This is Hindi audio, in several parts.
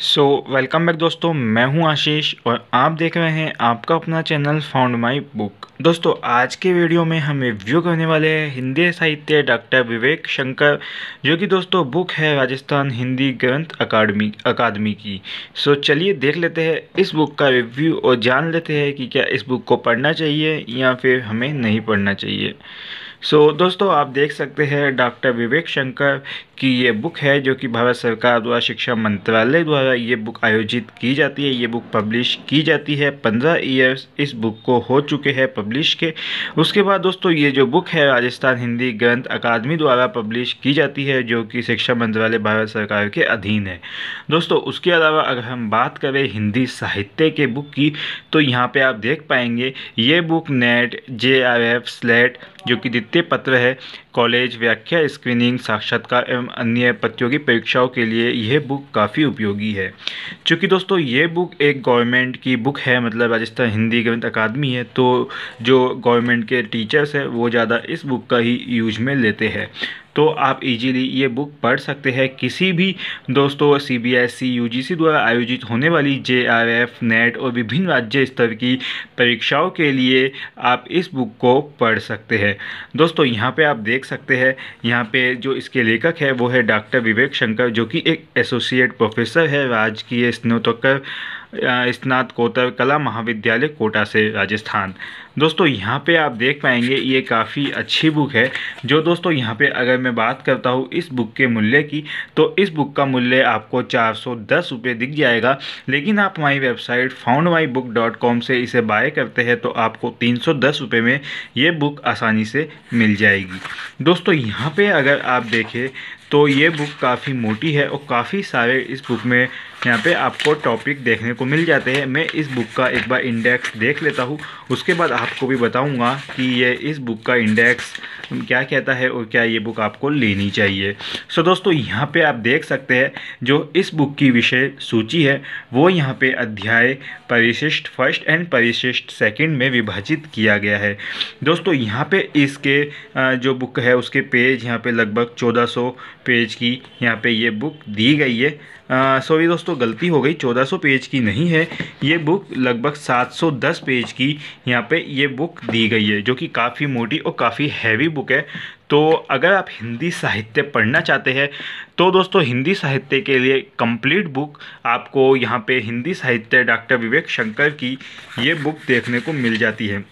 सो वेलकम बैक दोस्तों मैं हूं आशीष और आप देख रहे हैं आपका अपना चैनल फाउंड माय बुक दोस्तों आज के वीडियो में हम रिव्यू करने वाले हैं हिंदी साहित्य डॉक्टर विवेक शंकर जो कि दोस्तों बुक है राजस्थान हिंदी ग्रंथ अकाडमी अकादमी की सो चलिए देख लेते हैं इस बुक का रिव्यू और जान लेते हैं कि क्या इस बुक को पढ़ना चाहिए या फिर हमें नहीं पढ़ना चाहिए सो so, दोस्तों आप देख सकते हैं डॉक्टर विवेक शंकर की ये बुक है जो कि भारत सरकार द्वारा शिक्षा मंत्रालय द्वारा ये बुक आयोजित की जाती है ये बुक पब्लिश की जाती है पंद्रह ईयर्स इस बुक को हो चुके हैं पब्लिश के उसके बाद दोस्तों ये जो बुक है राजस्थान हिंदी ग्रंथ अकादमी द्वारा पब्लिश की जाती है जो कि शिक्षा मंत्रालय भारत सरकार के अधीन है दोस्तों उसके अलावा अगर हम बात करें हिंदी साहित्य के बुक की तो यहाँ पर आप देख पाएंगे ये book NET J R F SLET जो कि वित्तीय पत्र है कॉलेज व्याख्या स्क्रीनिंग साक्षात्कार एवं अन्य प्रतियोगी परीक्षाओं के लिए यह बुक काफ़ी उपयोगी है चूँकि दोस्तों ये बुक एक गवर्नमेंट की बुक है मतलब राजस्थान हिंदी ग्रंथ अकादमी है तो जो गवर्नमेंट के टीचर्स हैं वो ज़्यादा इस बुक का ही यूज में लेते हैं तो आप इजीली ये बुक पढ़ सकते हैं किसी भी दोस्तों सीबीएसई यूजीसी द्वारा आयोजित होने वाली जेआरएफ नेट और विभिन्न राज्य स्तर की परीक्षाओं के लिए आप इस बुक को पढ़ सकते हैं दोस्तों यहाँ पे आप देख सकते हैं यहाँ पे जो इसके लेखक है वो है डॉक्टर विवेक शंकर जो कि एक एसोसिएट प्रोफेसर है राजकीय तो स्नातकोत्तर कला महाविद्यालय कोटा से राजस्थान दोस्तों यहाँ पे आप देख पाएंगे ये काफ़ी अच्छी बुक है जो दोस्तों यहाँ पे अगर मैं बात करता हूँ इस बुक के मूल्य की तो इस बुक का मूल्य आपको चार सौ दस रुपये दिख जाएगा लेकिन आप हमारी website found my book dot com से इसे बाय करते हैं तो आपको तीन सौ दस रुपये में ये बुक आसानी से मिल जाएगी दोस्तों यहाँ पर अगर आप देखें तो ये बुक काफ़ी मोटी है और काफ़ी सारे इस बुक में यहाँ पे आपको टॉपिक देखने को मिल जाते हैं मैं इस बुक का एक बार इंडेक्स देख लेता हूँ उसके बाद आपको भी बताऊँगा कि ये इस बुक का इंडेक्स क्या कहता है और क्या ये बुक आपको लेनी चाहिए सो so, दोस्तों यहाँ पे आप देख सकते हैं जो इस बुक की विषय सूची है वो यहाँ पे अध्याय परिशिष्ट फर्स्ट एंड परिशिष्ट सेकंड में विभाजित किया गया है दोस्तों यहाँ पे इसके जो बुक है उसके पेज यहाँ पे लगभग 1400 पेज की यहाँ पे ये बुक दी गई है सॉरी दोस्तों गलती हो गई 1400 पेज की नहीं है ये बुक लगभग 710 पेज की यहाँ पे ये बुक दी गई है जो कि काफ़ी मोटी और काफ़ी हैवी बुक है तो अगर आप हिंदी साहित्य पढ़ना चाहते हैं तो दोस्तों हिंदी साहित्य के लिए कंप्लीट बुक आपको यहाँ पे हिंदी साहित्य डॉक्टर विवेक शंकर की ये बुक देखने को मिल जाती है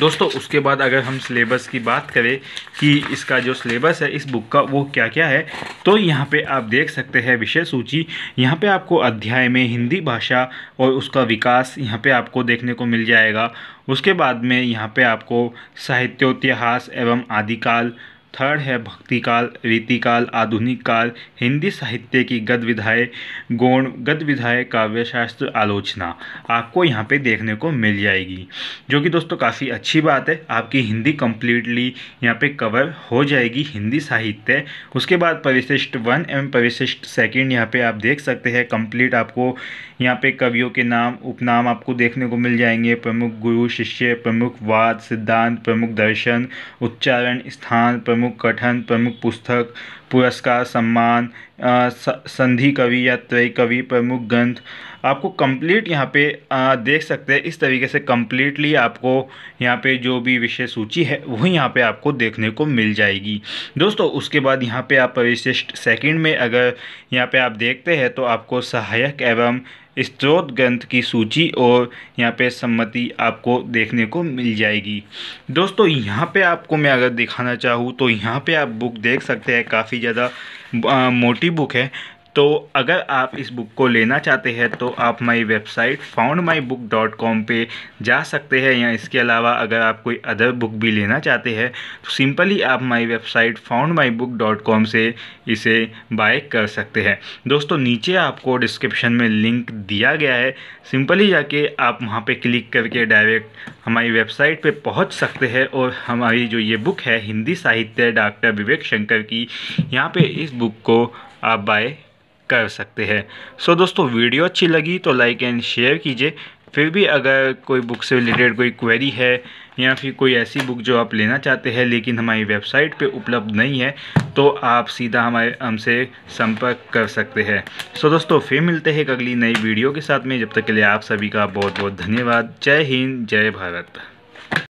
दोस्तों उसके बाद अगर हम सिलेबस की बात करें कि इसका जो सिलेबस है इस बुक का वो क्या क्या है तो यहाँ पे आप देख सकते हैं विषय सूची यहाँ पे आपको अध्याय में हिंदी भाषा और उसका विकास यहाँ पे आपको देखने को मिल जाएगा उसके बाद में यहाँ पे आपको साहित्योतिहास एवं आदिकाल थर्ड है भक्ति काल रीतिकाल आधुनिक काल हिंदी साहित्य की गद विधाय गौण गद विधाय शास्त्र आलोचना आपको यहाँ पे देखने को मिल जाएगी जो कि दोस्तों काफ़ी अच्छी बात है आपकी हिंदी कम्प्लीटली यहाँ पे कवर हो जाएगी हिंदी साहित्य उसके बाद परिशिष्ट वन एवं परिशिष्ट सेकेंड यहाँ पे आप देख सकते हैं कम्प्लीट आपको यहाँ पर कवियों के नाम उपनाम आपको देखने को मिल जाएंगे प्रमुख गुरु शिष्य प्रमुख वाद सिद्धांत प्रमुख दर्शन उच्चारण स्थान प्रमुख प्रमुख कठन प्रमुख पुस्तक पुरस्कार सम्मान संधि कवि या त्रय कवि प्रमुख ग्रंथ आपको कंप्लीट यहाँ पे देख सकते हैं इस तरीके से कंप्लीटली आपको यहाँ पे जो भी विषय सूची है वो यहाँ पे आपको देखने को मिल जाएगी दोस्तों उसके बाद यहाँ पे आप परिशिष्ट सेकंड में अगर यहाँ पे आप देखते हैं तो आपको सहायक एवं स्त्रोत ग्रंथ की सूची और यहाँ पे सम्मति आपको देखने को मिल जाएगी दोस्तों यहाँ पे आपको मैं अगर दिखाना चाहूँ तो यहाँ पे आप बुक देख सकते हैं काफ़ी ज़्यादा मोटी बुक है तो अगर आप इस बुक को लेना चाहते हैं तो आप my website found my book dot com पर जा सकते हैं या इसके अलावा अगर आप कोई अदर बुक भी लेना चाहते हैं तो सिंपली आप my website found my book dot com से इसे बाय कर सकते हैं दोस्तों नीचे आपको डिस्क्रिप्शन में लिंक दिया गया है सिंपली जाके आप वहाँ पर क्लिक करके डायरेक्ट हमारी वेबसाइट पर पहुँच सकते हैं और हमारी जो ये बुक है हिंदी साहित्य डॉक्टर विवेक शंकर की यहाँ पर इस बुक को आप बाय कर सकते हैं सो so, दोस्तों वीडियो अच्छी लगी तो लाइक एंड शेयर कीजिए फिर भी अगर कोई बुक से रिलेटेड कोई क्वेरी है या फिर कोई ऐसी बुक जो आप लेना चाहते हैं लेकिन हमारी वेबसाइट पे उपलब्ध नहीं है तो आप सीधा हमारे हमसे संपर्क कर सकते हैं सो so, दोस्तों फिर मिलते हैं अगली नई वीडियो के साथ में जब तक के लिए आप सभी का बहुत बहुत धन्यवाद जय हिंद जय भारत